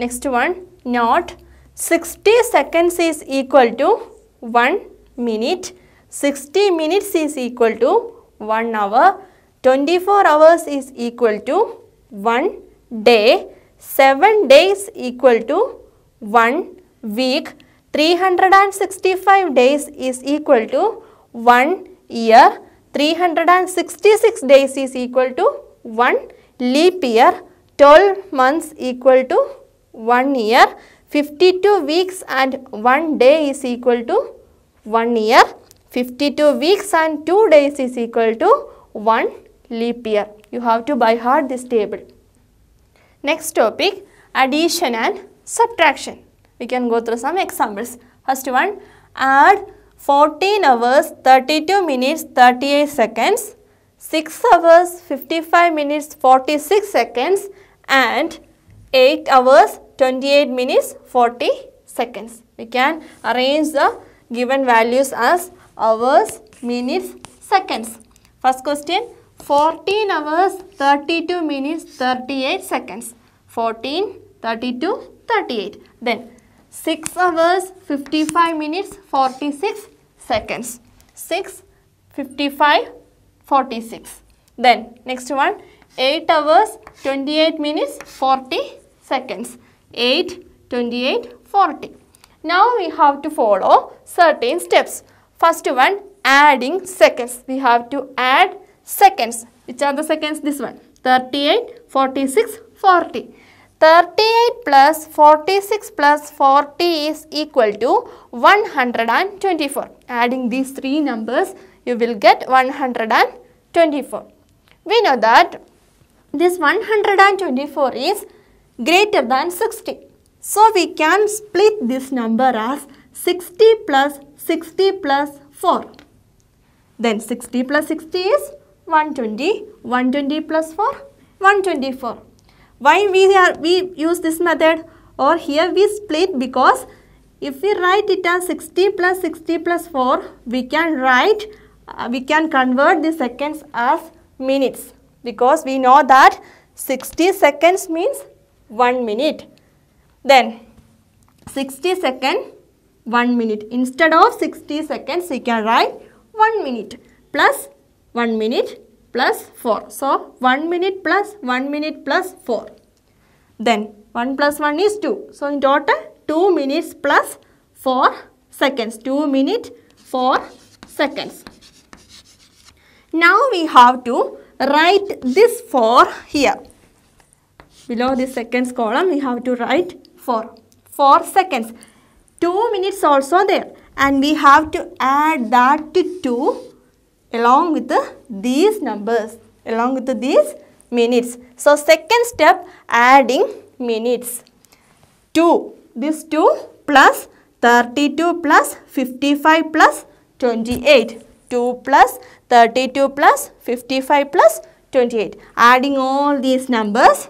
Next one, not 60 seconds is equal to 1 minute. 60 minutes is equal to 1 hour. 24 hours is equal to 1 day. 7 days equal to 1 week. 365 days is equal to 1 year. 366 days is equal to 1 leap year. 12 months equal to 1 year. 52 weeks and 1 day is equal to 1 year. 52 weeks and 2 days is equal to 1 leap year. You have to by heart this table. Next topic addition and subtraction. We can go through some examples. First one add 14 hours 32 minutes 38 seconds 6 hours 55 minutes 46 seconds and 8 hours 28 minutes 40 seconds. We can arrange the given values as hours, minutes, seconds. First question 14 hours 32 minutes 38 seconds. 14, 32, 38. Then 6 hours 55 minutes 46 seconds. 6, 55, 46. Then next one 8 hours 28 minutes 40 seconds. 8, 28, 40. Now we have to follow certain steps. First one, adding seconds. We have to add seconds. Which are the seconds? This one. 38, 46, 40. 38 plus 46 plus 40 is equal to 124. Adding these three numbers, you will get 124. We know that this 124 is greater than 60. So we can split this number as 60 plus 60 plus 4. Then 60 plus 60 is 120, 120 plus 4, 124. Why we, are, we use this method or here we split because if we write it as 60 plus 60 plus 4, we can write, uh, we can convert the seconds as minutes because we know that 60 seconds means 1 minute. Then 60 second 1 minute. Instead of 60 seconds we can write 1 minute plus 1 minute plus 4. So 1 minute plus 1 minute plus 4. Then 1 plus 1 is 2. So in total 2 minutes plus 4 seconds. 2 minute 4 seconds. Now we have to write this 4 here. Below this seconds column, we have to write 4. 4 seconds. 2 minutes also there. And we have to add that to 2 along with the, these numbers, along with the, these minutes. So, second step adding minutes. 2, this 2 plus 32 plus 55 plus 28. 2 plus 32 plus 55 plus 28. Adding all these numbers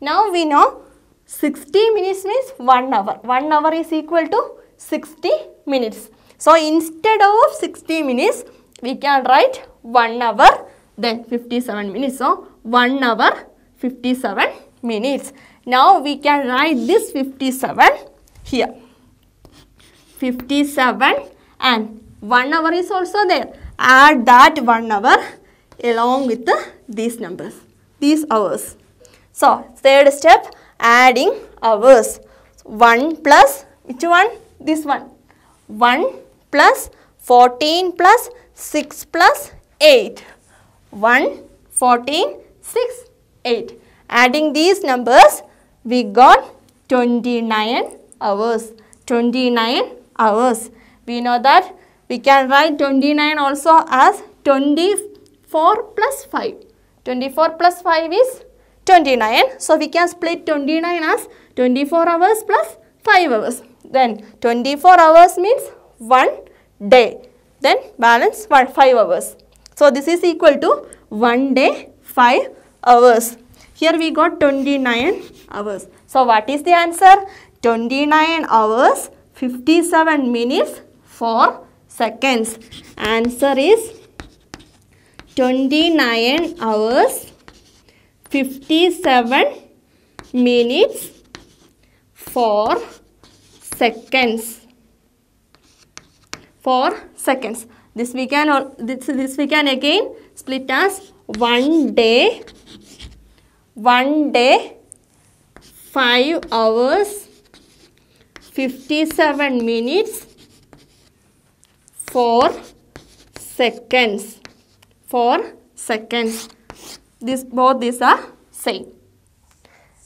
Now we know 60 minutes means 1 hour. 1 hour is equal to 60 minutes. So instead of 60 minutes, we can write 1 hour then 57 minutes. So 1 hour 57 minutes. Now we can write this 57 here. 57 and 1 hour is also there. Add that 1 hour along with the, these numbers, these hours. So, third step adding hours. 1 plus which one? This one. 1 plus 14 plus 6 plus 8. 1, 14, 6, 8. Adding these numbers, we got 29 hours. 29 hours. We know that we can write 29 also as 24 plus 5. 24 plus 5 is 29. So we can split 29 as 24 hours plus 5 hours. Then 24 hours means 1 day. Then balance 5 hours. So this is equal to 1 day 5 hours. Here we got 29 hours. So what is the answer? 29 hours 57 minutes 4 seconds. Answer is 29 hours 57 minutes 4 seconds. 4 seconds. This we can this, this we can again split as one day, one day, 5 hours, 57 minutes, 4 seconds, 4 seconds. This both these are same.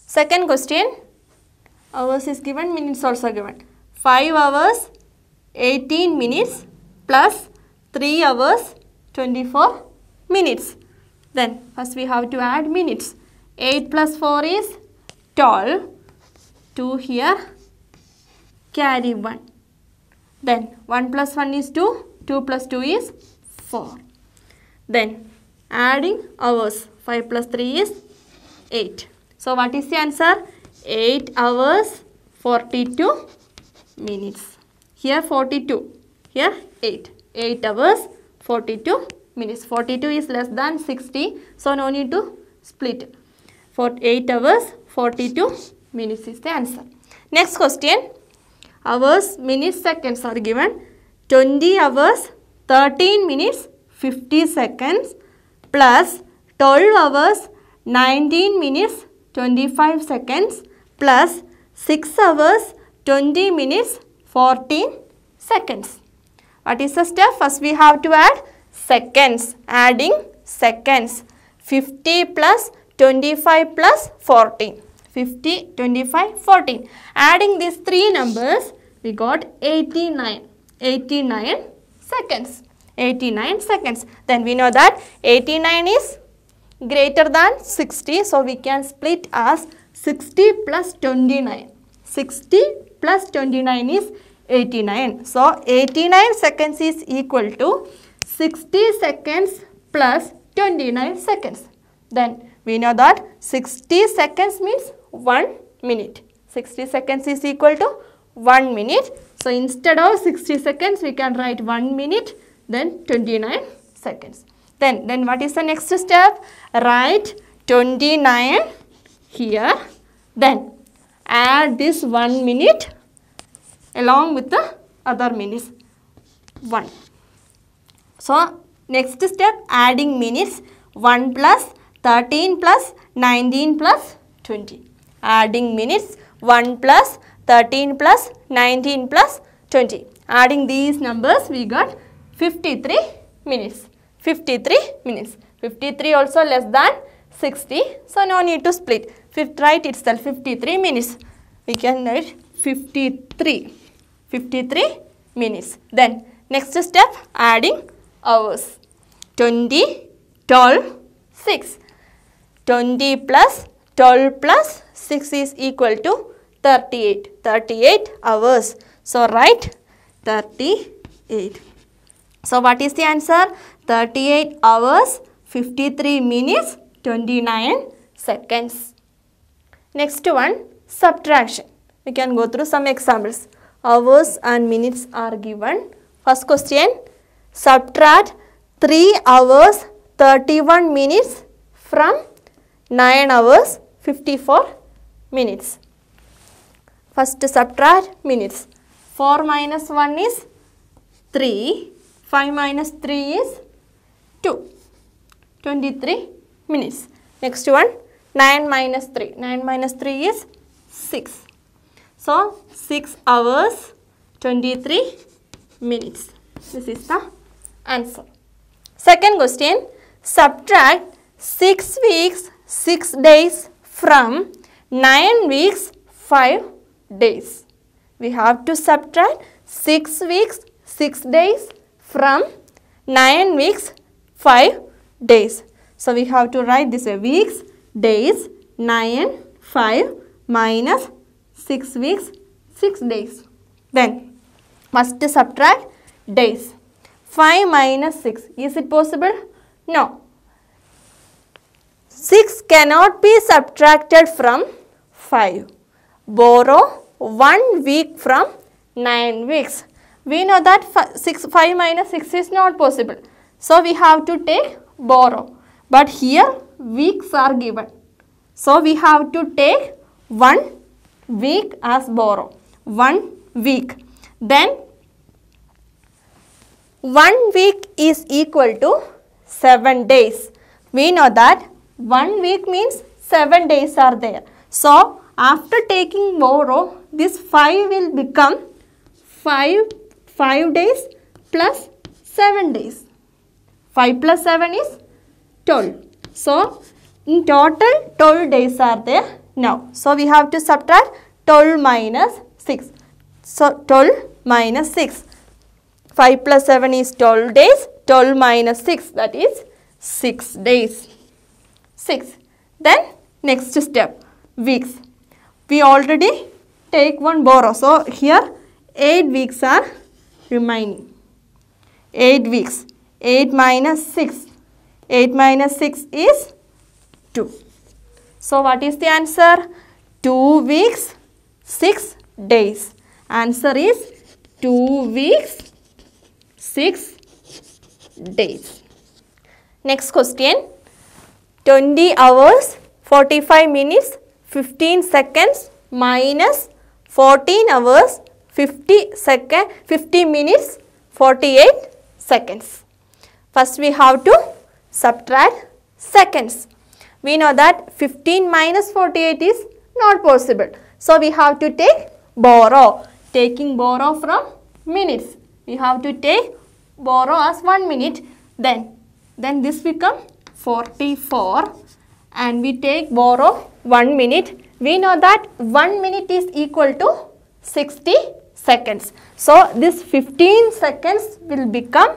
Second question, hours is given, minutes also given. 5 hours 18 minutes plus 3 hours 24 minutes. Then first we have to add minutes. 8 plus 4 is 12. 2 here carry 1. Then 1 plus 1 is 2. 2 plus 2 is 4. Then adding hours. 5 plus 3 is 8. So what is the answer? 8 hours 42 minutes. Here 42. Here 8. 8 hours 42 minutes. 42 is less than 60. So no need to split. For 8 hours 42 minutes is the answer. Next question. Hours, minutes, seconds are given. 20 hours 13 minutes 50 seconds plus 12 hours 19 minutes 25 seconds plus 6 hours 20 minutes 14 seconds. What is the step? First we have to add seconds. Adding seconds. 50 plus 25 plus 14. 50, 25, 14. Adding these three numbers, we got 89. 89 seconds. 89 seconds. Then we know that 89 is greater than 60. So, we can split as 60 plus 29. 60 plus 29 is 89. So, 89 seconds is equal to 60 seconds plus 29 seconds. Then we know that 60 seconds means 1 minute. 60 seconds is equal to 1 minute. So, instead of 60 seconds, we can write 1 minute, then 29 seconds. Then, then what is the next step? Write 29 here. Then add this 1 minute along with the other minutes 1. So next step adding minutes 1 plus 13 plus 19 plus 20. Adding minutes 1 plus 13 plus 19 plus 20. Adding these numbers we got 53 minutes. 53 minutes. 53 also less than 60. So no need to split. Fifth right itself 53 minutes. We can write 53. 53 minutes. Then next step adding hours. 20, 12, 6. 20 plus 12 plus 6 is equal to 38. 38 hours. So write 38. So what is the answer? 38 hours, 53 minutes, 29 seconds. Next one, subtraction. We can go through some examples. Hours and minutes are given. First question, subtract 3 hours 31 minutes from 9 hours 54 minutes. First subtract minutes. 4 minus 1 is 3. 5 minus 3 is 2. 23 minutes. Next one 9 minus 3. 9 minus 3 is 6. So 6 hours 23 minutes. This is the answer. Second question subtract 6 weeks 6 days from 9 weeks 5 days. We have to subtract 6 weeks 6 days from 9 weeks 5 days. So we have to write this way weeks, days, 9, 5 minus 6 weeks, 6 days. Then must subtract days. 5 minus 6, is it possible? No. 6 cannot be subtracted from 5. Borrow 1 week from 9 weeks. We know that 6, 5 minus 6 is not possible. So we have to take borrow. But here weeks are given. So we have to take one week as borrow. One week. Then one week is equal to seven days. We know that one week means seven days are there. So after taking borrow, this five will become five, five days plus seven days. 5 plus 7 is 12. So, in total 12 days are there now. So, we have to subtract 12 minus 6. So, 12 minus 6. 5 plus 7 is 12 days. 12 minus 6 that is 6 days. 6. Then next step weeks. We already take one borrow. So, here 8 weeks are remaining. 8 weeks. 8 minus 6. 8 minus 6 is 2. So what is the answer? 2 weeks, 6 days. Answer is 2 weeks, 6 days. Next question. 20 hours, 45 minutes, 15 seconds minus 14 hours, 50 second, 50 minutes, 48 seconds. First we have to subtract seconds. We know that 15 minus 48 is not possible. So we have to take borrow. Taking borrow from minutes. We have to take borrow as 1 minute. Then, then this become 44 and we take borrow 1 minute. We know that 1 minute is equal to 60 seconds. So this 15 seconds will become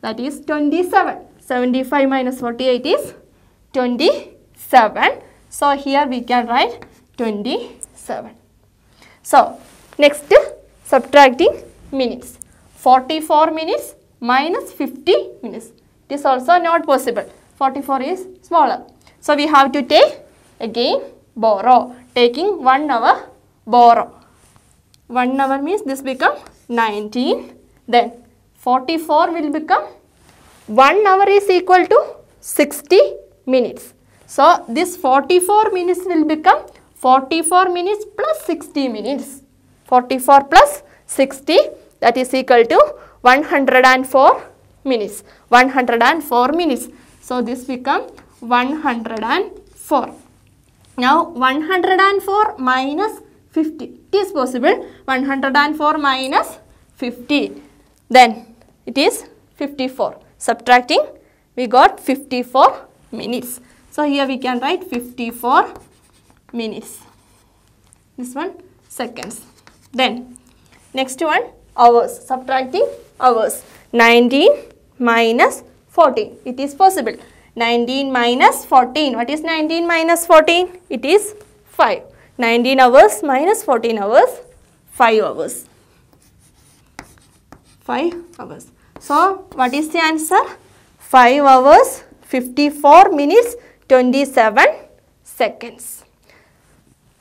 that is 27. 75 minus 48 is 27. So here we can write 27. So next subtracting minutes. 44 minutes minus 50 minutes. It is also not possible. 44 is smaller. So we have to take again borrow. Taking 1 hour borrow. 1 hour means this become 19. Then 44 will become 1 hour is equal to 60 minutes. So, this 44 minutes will become 44 minutes plus 60 minutes. 44 plus 60 that is equal to 104 minutes. 104 minutes. So, this become 104. Now, 104 minus 50. It is possible. 104 minus 50. Then, it is 54. Subtracting, we got 54 minutes. So here we can write 54 minutes. This one seconds. Then next one hours. Subtracting hours. 19 minus 14. It is possible. 19 minus 14. What is 19 minus 14? It is 5. 19 hours minus 14 hours, 5 hours. 5 hours. So, what is the answer? 5 hours 54 minutes 27 seconds.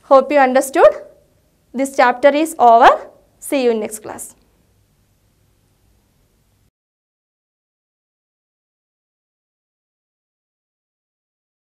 Hope you understood. This chapter is over. See you in next class.